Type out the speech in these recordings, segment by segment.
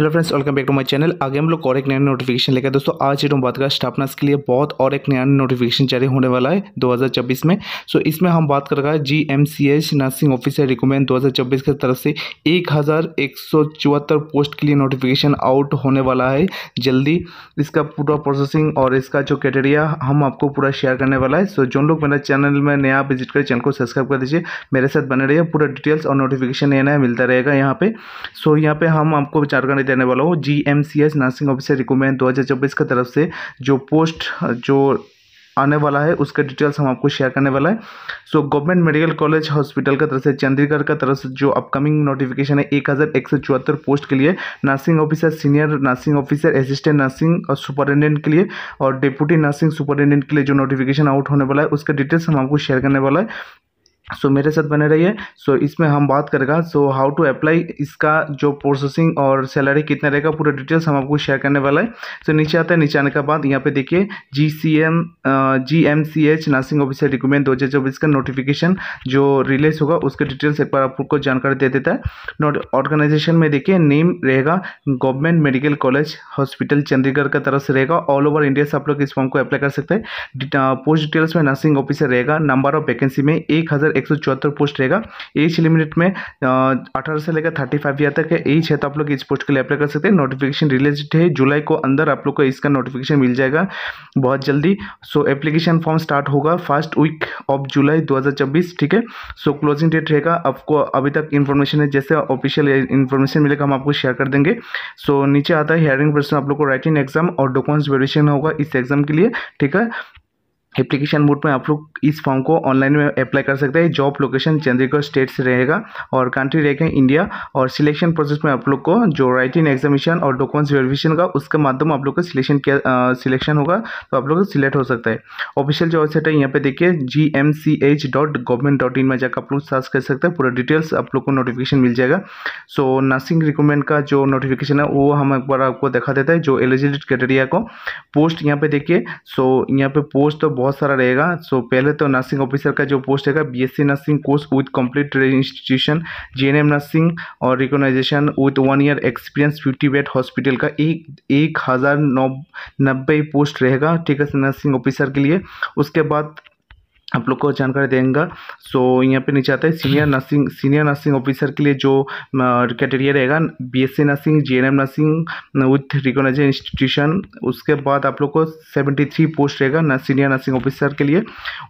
hello friends welcome back to my channel आगे हम लोग और एक नया नोटिफिकेशन लेकर दोस्तों आज हम बात करें स्टाफनर्स के लिए बहुत और एक नया नोटिफिकेशन जारी होने वाला है 2024 में सो so, इसमें हम बात कर रहे हैं G M C H nursing officer recruitment 2024 की तरफ से एक हज़ार एक सौ चौहत्तर पोस्ट के लिए नोटिफिकेशन आउट होने वाला है जल्दी इसका पूरा प्रोसेसिंग और इसका जो क्राइटेरिया हम आपको पूरा शेयर करने वाला है सो so, जो लोग मेरा चैनल में नया विजिट करें चैनल को सब्सक्राइब कर दीजिए मेरे साथ बने रहिए पूरा डिटेल्स और नोटिफिकेशन नया नया मिलता रहेगा यहाँ पे सो यहाँ पे हम आपको विचार करने देने वाला हूँ G M C S nursing officer recruitment दो हज़ार चौबीस की तरफ से जो पोस्ट जो आने वाला है उसका डिटेल्स हम आपको शेयर करने वाला है so government medical college hospital का तरफ से चंडीगढ़ का तरफ से जो अपकमिंग नोटिफिकेशन है एक हज़ार एक सौ चौहत्तर पोस्ट के लिए nursing officer senior nursing officer assistant nursing और सुपरिटेंडेंट के लिए और डिप्यूटी नर्सिंग सुपरिटेंडेंट के लिए जो नोटिफिकेशन आउट होने वाला है उसका डिटेल्स हम आपको शेयर करने वाला है सो so, मेरे साथ बने रहिए सो so, इसमें हम बात करेगा सो हाउ टू अप्लाई इसका जो प्रोसेसिंग और सैलरी कितना रहेगा पूरा डिटेल्स हम आपको शेयर करने वाला है सो so, नीचे आता है नीचे आने के बाद यहाँ पे देखिए G C M G M C H nursing officer recruitment दो हज़ार चौबीस का नोटिफिकेशन जो रिलीज होगा उसके डिटेल्स एक बार आपको जानकारी दे देता है नोट ऑर्गेनाइजेशन में देखिए नेम रहेगा government medical college hospital Chandigarh का तरफ से रहेगा ऑल ओवर इंडिया से आप लोग इस फॉर्म को अप्लाई कर सकते हैं पोस्ट डिटेल्स में नर्सिंग ऑफिसर रहेगा नंबर ऑफ वैकेंसी में एक हज़ार एक पोस्ट रहेगा एज लिमिट में अठारह से लेकर थर्टी फाइव ईयर तक एज है तो आप लोग इस पोस्ट के लिए अप्लाई कर सकते हैं नोटिफिकेशन रिलीज है जुलाई को अंदर आप लोग को इसका नोटिफिकेशन मिल जाएगा बहुत जल्दी सो एप्लीकेशन फॉर्म स्टार्ट होगा फर्स्ट वीक ऑफ जुलाई 2024 ठीक है सो क्लोजिंग डेट रहेगा आपको अभी तक इन्फॉर्मेशन है जैसे ऑफिशियल इन्फॉर्मेशन मिलेगा हम आपको शेयर कर देंगे सो so, नीचे आता है हेयरिंग पर्सन आप लोग को राइटिंग एग्जाम और डॉक्यूमेंट्स वेरिएशन होगा इस एग्जाम के लिए ठीक है एप्लीकेशन मोड में आप लोग इस फॉर्म को ऑनलाइन में अप्लाई कर सकते हैं जॉब लोकेशन चंडीगढ़ स्टेट से रहेगा और कंट्री रहेगा इंडिया और सिलेक्शन प्रोसेस में आप लोग को जो राइटिंग एग्जामिशन और डॉक्यूमेंट्स वेरिफिकेशन का उसके माध्यम आप लोग का सिलेक्शन किया सिलेक्शन होगा तो आप लोग सिलेक्ट हो सकता है ऑफिशियल जो वेबसाइट है यहाँ पे देखिए G M C H dot government dot in में जाकर आप लोग सर्च कर सकते हैं पूरा डिटेल्स आप लोग को नोटिफिकेशन मिल जाएगा सो नर्सिंग रिक्रूटमेंट का जो नोटिफिकेशन है वो हम एक बार आपको दिखा देता है जो एलिजिबिलिटी क्राइटेरिया को पोस्ट यहाँ पे देखिए सो यहाँ पर पोस्ट तो बहुत सारा रहेगा सो पहले तो नर्सिंग ऑफिसर का जो पोस्ट रहेगा B S C nursing course with complete institution J N M nursing और recognition with one year experience fifty bed hospital का एक एक हज़ार नौ नब्बे पोस्ट रहेगा ठीक है नर्सिंग ऑफिसर के लिए उसके बाद आप लोग को जानकारी देंगे सो यहाँ पे नीचे आता है senior nursing senior nursing officer के लिए जो क्राइटेरिया रहेगा BSc nursing GNM nursing with recognise institution उसके बाद आप लोग को सेवेंटी थ्री पोस्ट रहेगा सीनियर नर्सिंग ऑफिसर के लिए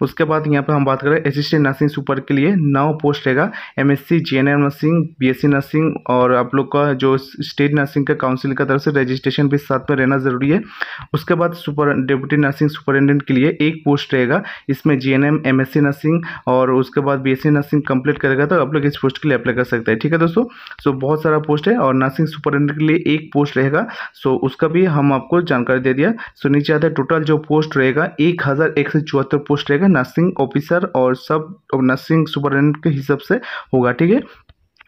उसके बाद यहाँ पे हम बात करें असिस्टेंट नर्सिंग सुपर के लिए नौ पोस्ट रहेगा M S nursing B nursing और आप लोग का जो स्टेट नर्सिंग का काउंसिल की तरफ से रजिस्ट्रेशन भी साथ में रहना ज़रूरी है उसके बाद सुपर डिप्टी नर्सिंग सुपरिटेंडेंट के लिए एक पोस्ट रहेगा इसमें G M M S C nursing और उसके बाद B S C nursing complete करेगा तो आप लोग इस पोस्ट के लिए अप्लाई कर सकते हैं ठीक है दोस्तों सो बहुत सारा पोस्ट है और नर्सिंग सुपरिटेंडेंट के लिए एक पोस्ट रहेगा सो उसका भी हम आपको जानकारी दे दिया सो नीचे आता है टोटल जो पोस्ट रहेगा एक हज़ार एक सौ चौहत्तर पोस्ट रहेगा नर्सिंग ऑफिसर और सब नर्सिंग सुपरिटेंडेंट के हिसाब से होगा ठीक है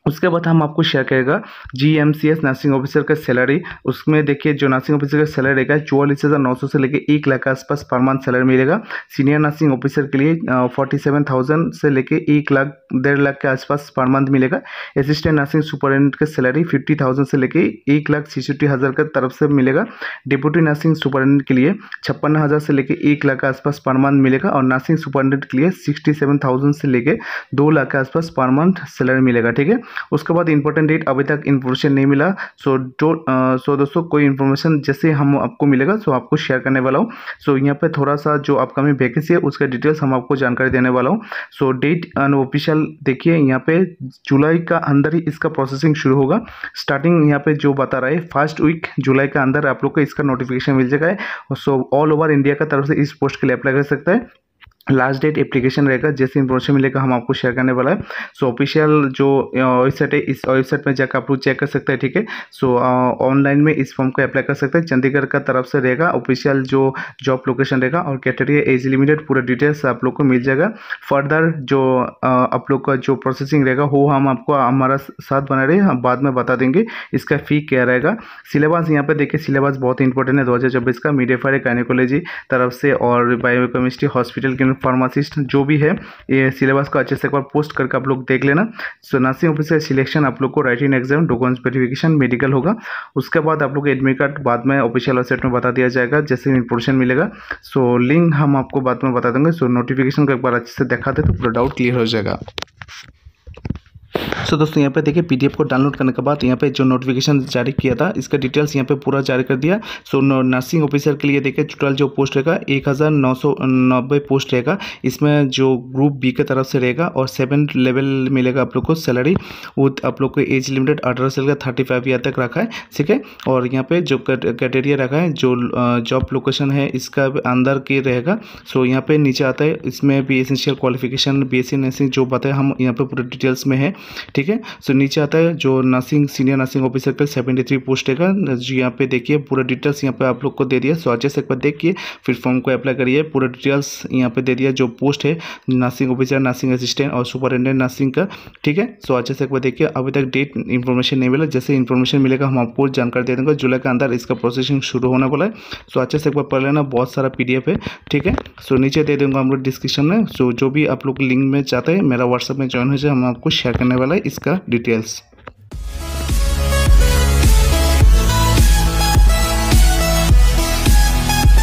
उसके बाद हम आपको शेयर करेगा G M C S nursing officer का सैलरी उसमें देखिए जो नर्सिंग ऑफिसर का सैलरी रहेगा चौवालीस हज़ार नौ सौ से लेकर एक लाख के आसपास पर मंथ सैलरी मिलेगा सीनियर नर्सिंग ऑफिसर के लिए फोर्टी सेवन थाउजेंड से लेकर एक लाख डेढ़ लाख के आसपास पर मंथ मिलेगा असिस्टेंट नर्सिंग सुपरिटेंडेंट का सैलरी फिफ्टी थाउजेंड से लेकर एक लाख सिक्सटी हज़ार के तरफ से मिलेगा डिप्यूटी नर्सिंग सुपरिटेंडेंट के लिए छप्पन हज़ार से लेकर एक लाख के आसपास पर मंथ मिलेगा और नर्सिंग सुपरिटेंडेंट के लिए सिक्सटी सेवन थाउजेंड से लेकर दो लाख के आसपास पर मंथ सैलरी मिलेगा ठीक है उसके बाद इंपॉर्टेंट डेट अभी तक इन्फॉर्मेशन नहीं मिला सो जो सो दोस्तों कोई इन्फॉर्मेशन जैसे हम आपको मिलेगा सो आपको शेयर करने वाला हूँ सो यहाँ पर थोड़ा सा जो अपकमिंग वैकेंसी है उसका डिटेल्स हम आपको जानकारी देने वाला हूँ सो डेट ऑफिशियल देखिए यहाँ पे जुलाई का अंदर ही इसका प्रोसेसिंग शुरू होगा स्टार्टिंग यहाँ पे जो बता रहा है फर्स्ट वीक जुलाई के अंदर आप लोग को इसका नोटिफिकेशन मिल जाएगा सो ऑल ओवर इंडिया का तरफ से इस पोस्ट के लिए अप्लाई कर सकता है लास्ट डेट एप्लीकेशन रहेगा जैसे इन्फॉर्मेशन मिलेगा हम आपको शेयर करने वाला है सो ऑफिशियल जो वेबसाइट है इस वेबसाइट में जाकर आप लोग चेक कर सकते हैं ठीक है सो ऑनलाइन में इस फॉर्म को अप्लाई कर सकते हैं चंडीगढ़ का तरफ से रहेगा ऑफिशियल जो जॉब लोकेशन रहेगा और कैटेगरी एज लिमिटेड पूरा डिटेल्स आप लोग को मिल जाएगा फर्दर जो आप लोग का जो प्रोसेसिंग रहेगा वो हम आपको हमारा साथ बना रहे हम बाद में बता देंगे इसका फ़ी क्या रहेगा सिलेबस यहाँ पर देखिए सिलेबस बहुत इंपॉर्टेंट है दो का मीडिया फायर गायनिकोलॉजी तरफ से और बायोकेमिस्ट्री हॉस्पिटल के फार्मासिस्ट जो भी है ये सिलेबस को अच्छे से एक बार पोस्ट करके आप लोग देख लेना सो नर्सिंग ऑफिसर सिलेक्शन आप लोग को writing exam documents verification medical होगा उसके बाद आप लोग एडमिट कार्ड बाद में ऑफिशियल वेबसाइट में बता दिया जाएगा जैसे इन्फॉर्मेशन मिलेगा सो लिंक हम आपको बाद में बता देंगे सो नोटिफिकेशन को एक बार अच्छे से देखा दे तो पूरा डाउट क्लियर हो जाएगा सो दोस्तों यहाँ पे देखिए पी को डाउनलोड करने के बाद यहाँ पे जो नोटिफिकेशन जारी किया था इसका डिटेल्स यहाँ पे पूरा जारी कर दिया सो नर्सिंग ऑफिसर के लिए देखिए टोटल जो पोस्ट रहेगा एक हज़ार नौ सौ नब्बे पोस्ट रहेगा इसमें जो ग्रुप बी के तरफ से रहेगा और सेवन लेवल मिलेगा आप लोग को सैलरी वो आप लोग को एज लिमिटेड अठारह साल का थर्टी फाइव ईयर तक रखा है ठीक है और यहाँ पे जो क्राइटेरिया रखा है जो जॉब लोकेशन है इसका अंदर के रहेगा सो यहाँ पे नीचे आता है इसमें भी एसेंशियल क्वालिफिकेशन बी एस जो बताए हम यहाँ पे पूरे डिटेल्स में है ठीक है सो नीचे आता है जो नर्सिंग सीनियर नर्सिंग ऑफिसर का सेवेंटी थ्री पोस्ट है जी यहाँ पे देखिए पूरा डिटेल्स यहाँ पे आप लोग को दे दिया सो अच्छे से एक बार देखिए फिर फॉर्म को अप्लाई करिए पूरा डिटेल्स यहाँ पे दे दिया जो पोस्ट है नर्सिंग ऑफिसर नर्सिंग असिस्टेंट और सुपरिटेंडेंट नर्सिंग का ठीक है सो अच्छे से एक बार देखिए अभी तक डेट इन्फॉर्मेशन नहीं मिला जैसे इन्फॉर्मेशन मिलेगा हम आपको जानकारी दे देंगे जुलाई के अंदर इसका प्रोसेसिंग शुरू होने वाला है सो अच्छे से एक बार पढ़ लेना बहुत सारा पी है ठीक है सो नीचे दे दूँगा हम लोग डिस्क्रिप्शन में सो जो भी आप लोग लिंक में चाहते हैं मेरा व्हाट्सअप में ज्वाइन हो जाए हम आपको शेयर करने वाला है इसका डिटेल्स